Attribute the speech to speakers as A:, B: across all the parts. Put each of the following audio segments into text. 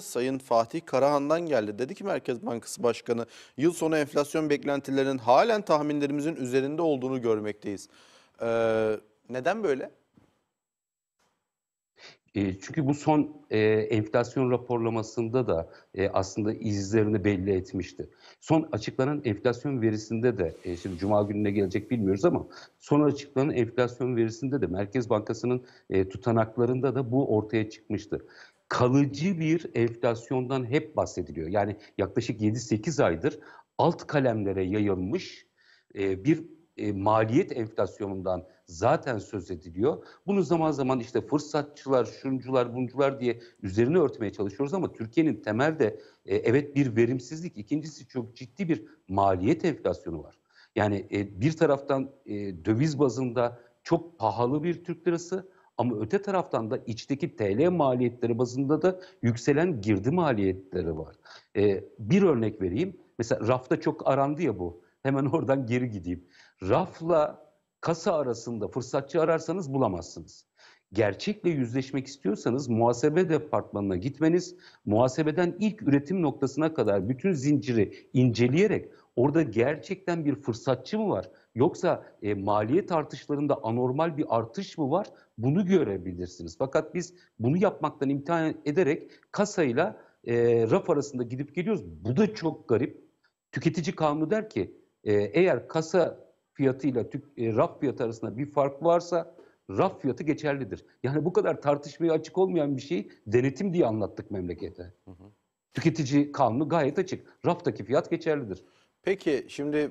A: Sayın Fatih Karahan'dan geldi. Dedi ki Merkez Bankası Başkanı yıl sonu enflasyon beklentilerinin halen tahminlerimizin üzerinde olduğunu görmekteyiz. Ee, neden böyle?
B: E, çünkü bu son e, enflasyon raporlamasında da e, aslında izlerini belli etmişti. Son açıklanan enflasyon verisinde de, e, şimdi Cuma gününe gelecek bilmiyoruz ama son açıklanan enflasyon verisinde de Merkez Bankası'nın e, tutanaklarında da bu ortaya çıkmıştı kalıcı bir enflasyondan hep bahsediliyor. Yani yaklaşık 7-8 aydır alt kalemlere yayılmış e, bir e, maliyet enflasyonundan zaten söz ediliyor. Bunu zaman zaman işte fırsatçılar, şuncular, buncular diye üzerine örtmeye çalışıyoruz ama Türkiye'nin temelde e, evet bir verimsizlik, ikincisi çok ciddi bir maliyet enflasyonu var. Yani bir taraftan döviz bazında çok pahalı bir Türk lirası, ama öte taraftan da içteki TL maliyetleri bazında da yükselen girdi maliyetleri var. Ee, bir örnek vereyim. Mesela rafta çok arandı ya bu. Hemen oradan geri gideyim. Rafla kasa arasında fırsatçı ararsanız bulamazsınız. Gerçekle yüzleşmek istiyorsanız muhasebe departmanına gitmeniz, muhasebeden ilk üretim noktasına kadar bütün zinciri inceleyerek Orada gerçekten bir fırsatçı mı var? Yoksa e, maliyet artışlarında anormal bir artış mı var? Bunu görebilirsiniz. Fakat biz bunu yapmaktan imtihan ederek kasayla e, raf arasında gidip geliyoruz. Bu da çok garip. Tüketici kanunu der ki e, eğer kasa fiyatıyla tük, e, raf fiyatı arasında bir fark varsa raf fiyatı geçerlidir. Yani bu kadar tartışmaya açık olmayan bir şey denetim diye anlattık memlekete.
A: Hı hı. Tüketici kanunu gayet açık. Raftaki fiyat geçerlidir. Peki şimdi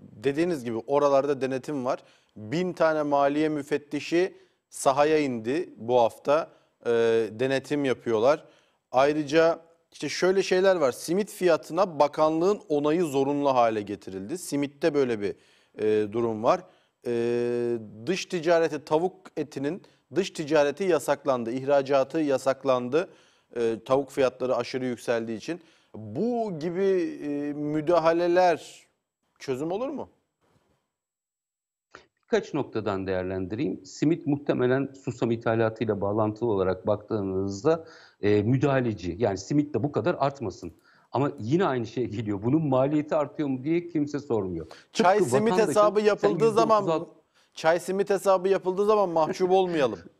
A: dediğiniz gibi oralarda denetim var. Bin tane maliye müfettişi sahaya indi bu hafta. E, denetim yapıyorlar. Ayrıca işte şöyle şeyler var. Simit fiyatına bakanlığın onayı zorunlu hale getirildi. Simitte böyle bir e, durum var. E, dış ticareti tavuk etinin dış ticareti yasaklandı. İhracatı yasaklandı. E, tavuk fiyatları aşırı yükseldiği için. Bu gibi e, müdahaleler çözüm olur mu?
B: Birkaç noktadan değerlendireyim. Simit muhtemelen susam ithalatıyla bağlantılı olarak baktığınızda e, müdahaleci. Yani simit de bu kadar artmasın. Ama yine aynı şey geliyor. Bunun maliyeti artıyor mu diye kimse sormuyor.
A: Çay Tıpkı simit hesabı yapıldığı 96... zaman çay simit hesabı yapıldığı zaman mahcup olmayalım.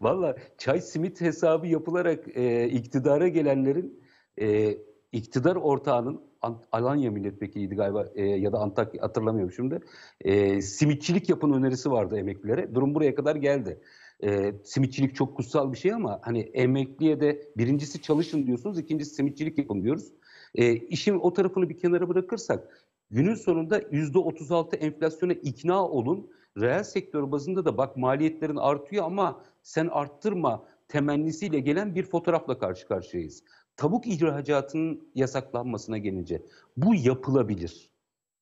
B: Valla Çay simit hesabı yapılarak e, iktidara gelenlerin e, iktidar ortağının An- Alanya milletvekiliydi galiba e, ya da Antakya hatırlamıyorum şimdi. E, simitçilik yapın önerisi vardı emeklilere. Durum buraya kadar geldi. E, simitçilik çok kutsal bir şey ama hani emekliye de birincisi çalışın diyorsunuz, ikincisi simitçilik yapın diyoruz. E, işin o tarafını bir kenara bırakırsak Günün sonunda %36 enflasyona ikna olun. Reel sektör bazında da bak maliyetlerin artıyor ama sen arttırma temennisiyle gelen bir fotoğrafla karşı karşıyayız. Tavuk ihracatının yasaklanmasına gelince bu yapılabilir.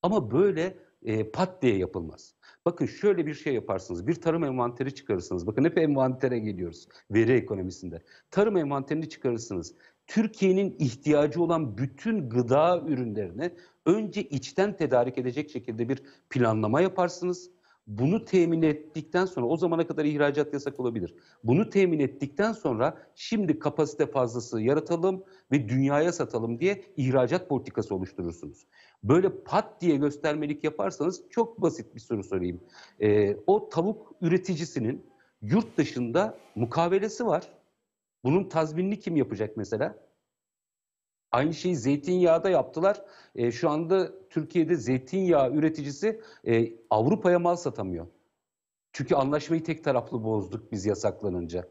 B: Ama böyle e, pat diye yapılmaz. Bakın şöyle bir şey yaparsınız. Bir tarım envanteri çıkarırsınız. Bakın hep envantere geliyoruz veri ekonomisinde. Tarım envanterini çıkarırsınız. Türkiye'nin ihtiyacı olan bütün gıda ürünlerini önce içten tedarik edecek şekilde bir planlama yaparsınız. Bunu temin ettikten sonra o zamana kadar ihracat yasak olabilir. Bunu temin ettikten sonra şimdi kapasite fazlası yaratalım ve dünyaya satalım diye ihracat politikası oluşturursunuz. Böyle pat diye göstermelik yaparsanız çok basit bir soru sorayım. Ee, o tavuk üreticisinin yurt dışında mukavelesi var bunun tazminini kim yapacak mesela? Aynı şeyi zeytinyağı yaptılar. E, şu anda Türkiye'de zeytinyağı üreticisi e, Avrupa'ya mal satamıyor. Çünkü anlaşmayı tek taraflı bozduk biz yasaklanınca.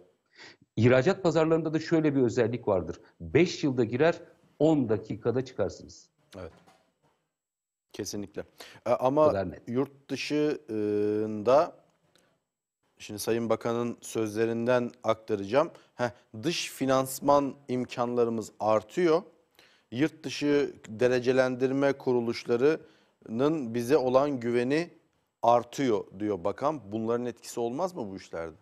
B: İhracat pazarlarında da şöyle bir özellik vardır. 5 yılda girer, 10 dakikada çıkarsınız.
A: Evet. Kesinlikle. E, ama yurt dışında Şimdi Sayın Bakan'ın sözlerinden aktaracağım. Heh, dış finansman imkanlarımız artıyor. Yurt dışı derecelendirme kuruluşlarının bize olan güveni artıyor diyor bakan. Bunların etkisi olmaz mı bu işlerde?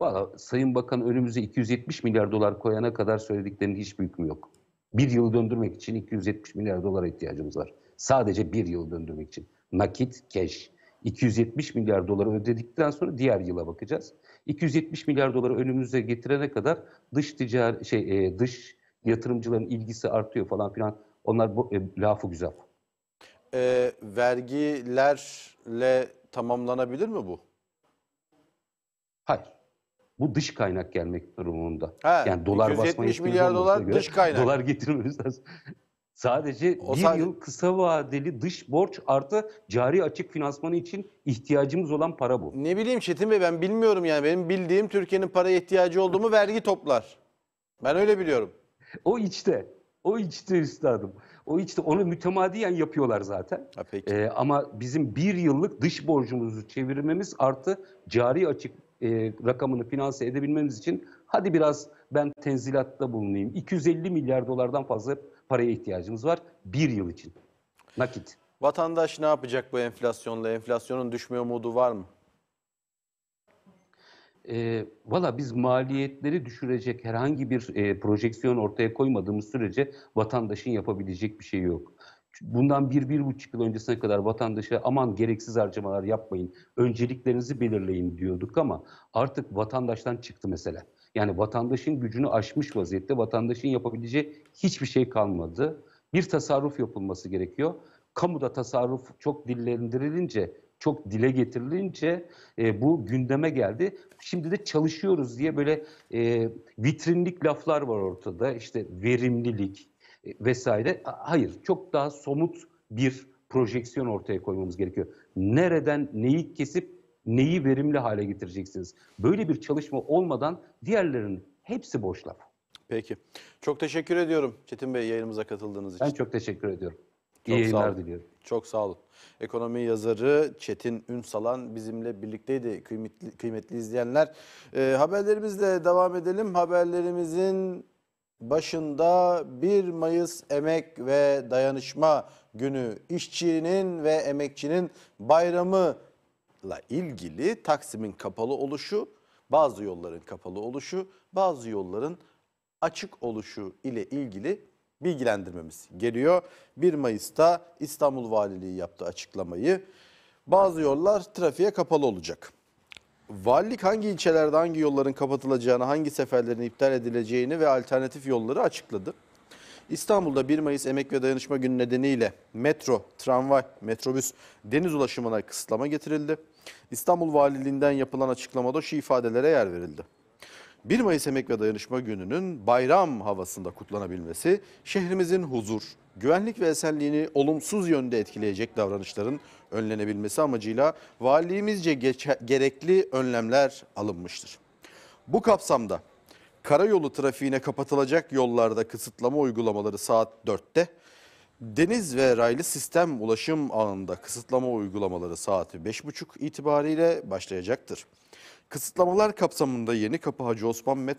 B: Valla Sayın Bakan önümüze 270 milyar dolar koyana kadar söylediklerinin hiçbir hükmü yok. Bir yıl döndürmek için 270 milyar dolar ihtiyacımız var. Sadece bir yıl döndürmek için. Nakit, keş. 270 milyar doları ödedikten sonra diğer yıla bakacağız. 270 milyar doları önümüze getirene kadar dış ticari şey e, dış yatırımcıların ilgisi artıyor falan filan. Onlar bu e, lafı güzel.
A: E, vergilerle tamamlanabilir mi bu?
B: Hayır. Bu dış kaynak gelmek durumunda. Ha, yani dolar 270 basmayı milyar dolar dış kaynak. Dolar
A: getirmemiz lazım.
B: Sadece o bir sadece... yıl kısa vadeli dış borç artı cari açık finansmanı için
A: ihtiyacımız olan para bu. Ne bileyim Çetin Bey ben bilmiyorum yani. Benim bildiğim Türkiye'nin paraya ihtiyacı olduğumu vergi toplar. Ben öyle biliyorum. O içte. O içte üstadım.
B: O içte onu mütemadiyen yapıyorlar zaten. Ha, peki. Ee, ama bizim bir yıllık dış borcumuzu çevirmemiz artı cari açık e, rakamını finanse edebilmemiz için hadi biraz ben tenzilatta bulunayım. 250 milyar dolardan fazla paraya ihtiyacımız var bir yıl için. Nakit.
A: Vatandaş ne yapacak bu enflasyonla? Enflasyonun düşme umudu var mı?
B: E, Valla biz maliyetleri düşürecek herhangi bir e, projeksiyon ortaya koymadığımız sürece vatandaşın yapabilecek bir şey yok bundan bir, bir buçuk yıl öncesine kadar vatandaşa aman gereksiz harcamalar yapmayın, önceliklerinizi belirleyin diyorduk ama artık vatandaştan çıktı mesele. Yani vatandaşın gücünü aşmış vaziyette, vatandaşın yapabileceği hiçbir şey kalmadı. Bir tasarruf yapılması gerekiyor. Kamuda tasarruf çok dillendirilince, çok dile getirilince e, bu gündeme geldi. Şimdi de çalışıyoruz diye böyle e, vitrinlik laflar var ortada. İşte verimlilik, vesaire. Hayır, çok daha somut bir projeksiyon ortaya koymamız gerekiyor. Nereden neyi kesip neyi verimli hale getireceksiniz? Böyle bir çalışma olmadan diğerlerinin hepsi boş laf.
A: Peki. Çok teşekkür ediyorum Çetin Bey yayınımıza katıldığınız için. Ben çok teşekkür ediyorum. Çok İyi yayınlar diliyorum. Çok sağ olun. Ekonomi yazarı Çetin Ünsalan bizimle birlikteydi kıymetli, kıymetli izleyenler. E, haberlerimizle devam edelim. Haberlerimizin başında 1 Mayıs Emek ve Dayanışma Günü işçinin ve emekçinin bayramıyla ilgili Taksim'in kapalı oluşu, bazı yolların kapalı oluşu, bazı yolların açık oluşu ile ilgili bilgilendirmemiz geliyor. 1 Mayıs'ta İstanbul Valiliği yaptı açıklamayı. Bazı yollar trafiğe kapalı olacak. Valilik hangi ilçelerde hangi yolların kapatılacağını, hangi seferlerin iptal edileceğini ve alternatif yolları açıkladı. İstanbul'da 1 Mayıs Emek ve Dayanışma Günü nedeniyle metro, tramvay, metrobüs, deniz ulaşımına kısıtlama getirildi. İstanbul Valiliğinden yapılan açıklamada şu ifadelere yer verildi. 1 Mayıs Emek ve Dayanışma Günü'nün bayram havasında kutlanabilmesi şehrimizin huzur, güvenlik ve esenliğini olumsuz yönde etkileyecek davranışların önlenebilmesi amacıyla valiliğimizce gerekli önlemler alınmıştır. Bu kapsamda karayolu trafiğine kapatılacak yollarda kısıtlama uygulamaları saat 4'te, Deniz ve raylı sistem ulaşım ağında kısıtlama uygulamaları saati 5.30 itibariyle başlayacaktır. Kısıtlamalar kapsamında yeni kapı Hacı Osman Met